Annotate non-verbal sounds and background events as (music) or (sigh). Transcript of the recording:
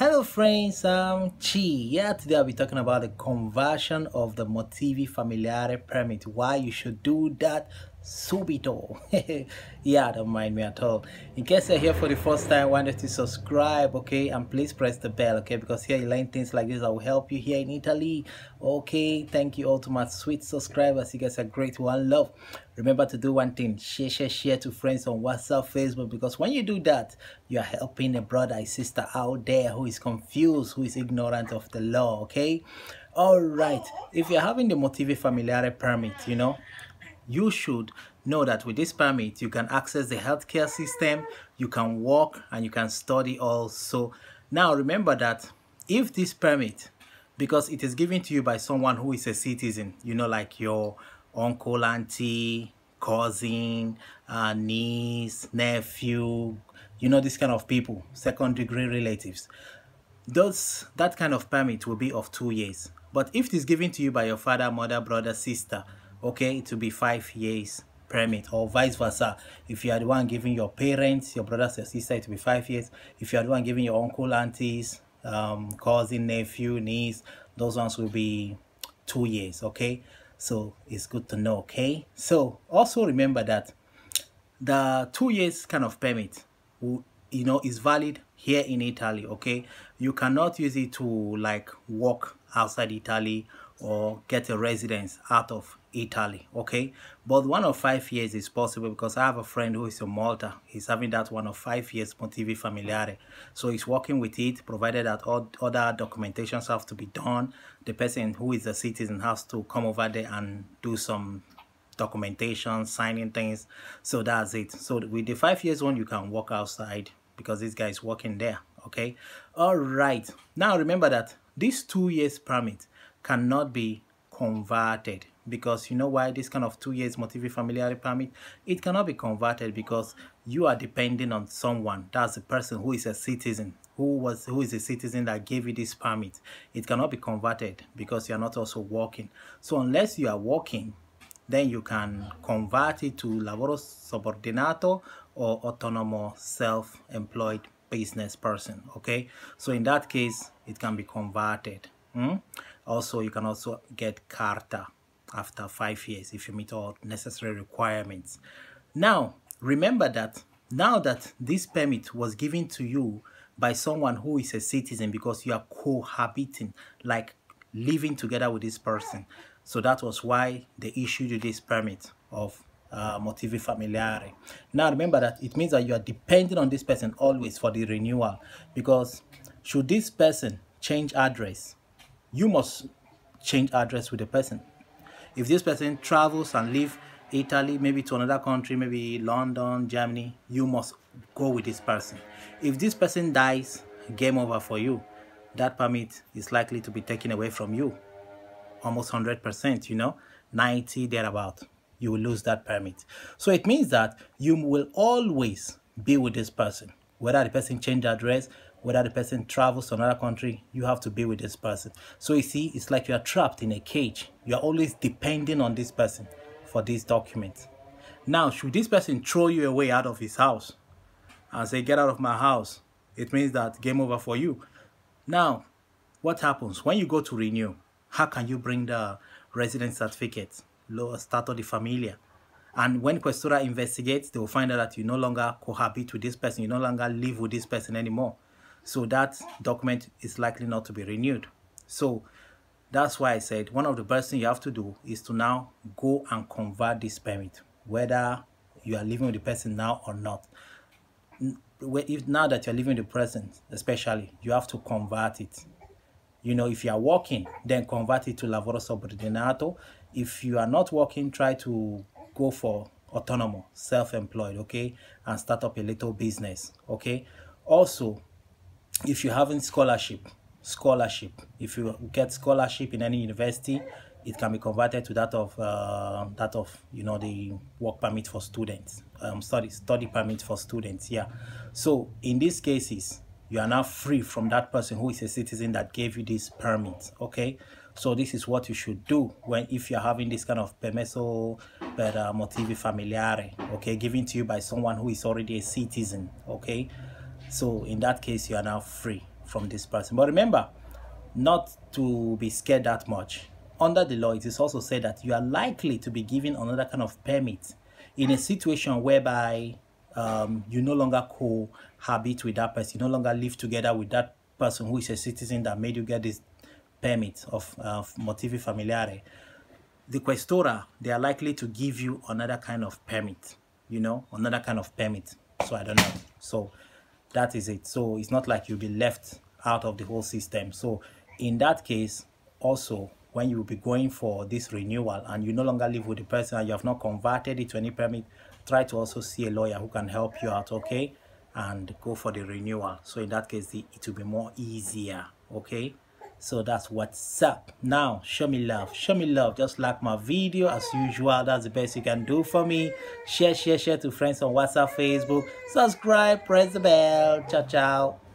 Hello friends, I'm Chi. Yeah, today I'll be talking about the conversion of the motivi familiare permit, why you should do that subito (laughs) yeah don't mind me at all in case you're here for the first time wanted to subscribe okay and please press the bell okay because here you learn things like this that will help you here in italy okay thank you all to my sweet subscribers you guys are great one love remember to do one thing share share share to friends on whatsapp facebook because when you do that you're helping a brother a sister out there who is confused who is ignorant of the law okay all right if you're having the motive familiare permit you know you should know that with this permit, you can access the healthcare system, you can work, and you can study also. Now, remember that if this permit, because it is given to you by someone who is a citizen, you know, like your uncle, auntie, cousin, uh, niece, nephew, you know, this kind of people, second degree relatives. Those, that kind of permit will be of two years. But if it is given to you by your father, mother, brother, sister, okay it will be five years permit or vice versa if you are the one giving your parents your brothers your sister it will be five years if you are the one giving your uncle aunties um cousin nephew niece those ones will be two years okay so it's good to know okay so also remember that the two years kind of permit you know is valid here in italy okay you cannot use it to like walk outside italy or get a residence out of Italy, okay? But one of five years is possible because I have a friend who is in Malta. He's having that one of five years Motivi Familiare. So he's working with it, provided that all other documentations have to be done. The person who is a citizen has to come over there and do some documentation, signing things. So that's it. So with the five years one, you can walk outside because this guy is working there, okay? All right. Now remember that this two years permit cannot be converted because you know why this kind of two years motivi familiarity permit it cannot be converted because you are depending on someone that's a person who is a citizen who was who is a citizen that gave you this permit it cannot be converted because you are not also working so unless you are working then you can convert it to lavoro subordinato or autonomo self-employed business person okay so in that case it can be converted mm? Also, you can also get CARTA after five years if you meet all necessary requirements. Now, remember that now that this permit was given to you by someone who is a citizen because you are cohabiting, like living together with this person. So that was why they issued you this permit of uh, motivi familiare. Now remember that it means that you are depending on this person always for the renewal because should this person change address you must change address with the person. If this person travels and leave Italy, maybe to another country, maybe London, Germany, you must go with this person. If this person dies, game over for you. That permit is likely to be taken away from you. Almost 100%, you know, 90 thereabout. You will lose that permit. So it means that you will always be with this person. Whether the person change address, whether the person travels to another country, you have to be with this person. So you see, it's like you are trapped in a cage. You are always depending on this person for these documents. Now, should this person throw you away out of his house and say, get out of my house, it means that game over for you. Now, what happens when you go to renew? How can you bring the resident certificate, lower status de familia? And when Questura investigates, they will find out that you no longer cohabit with this person, you no longer live with this person anymore. So that document is likely not to be renewed. So that's why I said one of the best things you have to do is to now go and convert this permit, whether you are living with the person now or not. If now that you're living with the person, especially, you have to convert it. You know, if you are working, then convert it to lavoro subordinato. If you are not working, try to go for autonomous, self-employed, okay, and start up a little business, okay. Also, if you haven't scholarship scholarship if you get scholarship in any university it can be converted to that of uh, that of you know the work permit for students um, study study permit for students yeah so in these cases you are now free from that person who is a citizen that gave you this permit okay so this is what you should do when if you're having this kind of permesso per uh, motivi familiare okay given to you by someone who is already a citizen okay so in that case, you are now free from this person. But remember, not to be scared that much. Under the law, it is also said that you are likely to be given another kind of permit in a situation whereby um, you no longer cohabit with that person, you no longer live together with that person who is a citizen that made you get this permit of uh, motivi familiare. The questora, they are likely to give you another kind of permit, you know, another kind of permit. So I don't know. So that is it so it's not like you'll be left out of the whole system so in that case also when you will be going for this renewal and you no longer live with the person and you have not converted it to any permit try to also see a lawyer who can help you out okay and go for the renewal so in that case the, it will be more easier okay so that's what's up now show me love show me love just like my video as usual that's the best you can do for me share share share to friends on whatsapp facebook subscribe press the bell ciao ciao